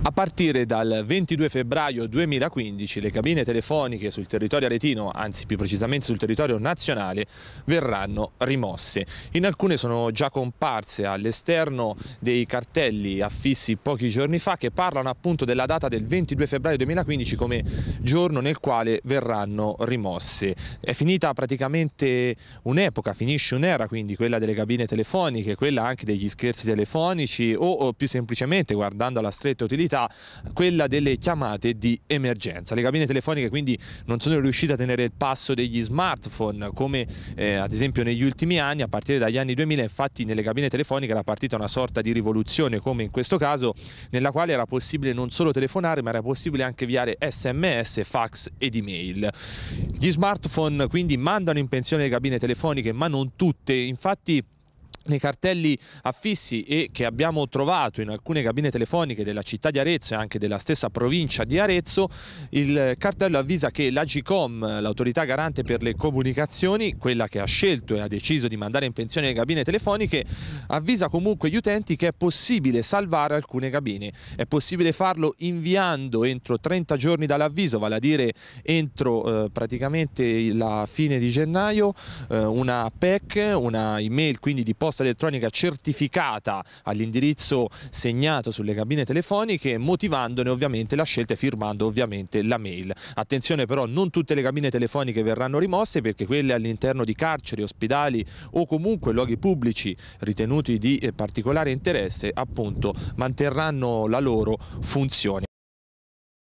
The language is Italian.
A partire dal 22 febbraio 2015 le cabine telefoniche sul territorio aretino, anzi più precisamente sul territorio nazionale, verranno rimosse. In alcune sono già comparse all'esterno dei cartelli affissi pochi giorni fa che parlano appunto della data del 22 febbraio 2015 come giorno nel quale verranno rimosse. È finita praticamente un'epoca, finisce un'era quindi quella delle cabine telefoniche, quella anche degli scherzi telefonici o, o più semplicemente guardando alla stretta utilità modalità, quella delle chiamate di emergenza. Le cabine telefoniche quindi non sono riuscite a tenere il passo degli smartphone come eh, ad esempio negli ultimi anni, a partire dagli anni 2000 infatti nelle cabine telefoniche era partita una sorta di rivoluzione come in questo caso nella quale era possibile non solo telefonare ma era possibile anche inviare sms, fax ed email. Gli smartphone quindi mandano in pensione le cabine telefoniche ma non tutte, infatti nei cartelli affissi e che abbiamo trovato in alcune cabine telefoniche della città di Arezzo e anche della stessa provincia di Arezzo, il cartello avvisa che l'Agicom, l'autorità garante per le comunicazioni, quella che ha scelto e ha deciso di mandare in pensione le cabine telefoniche, avvisa comunque gli utenti che è possibile salvare alcune cabine. È possibile farlo inviando entro 30 giorni dall'avviso, vale a dire entro eh, praticamente la fine di gennaio, eh, una PEC, una email quindi di posta posta elettronica certificata all'indirizzo segnato sulle cabine telefoniche motivandone ovviamente la scelta e firmando ovviamente la mail. Attenzione però non tutte le cabine telefoniche verranno rimosse perché quelle all'interno di carceri, ospedali o comunque luoghi pubblici ritenuti di eh, particolare interesse appunto manterranno la loro funzione.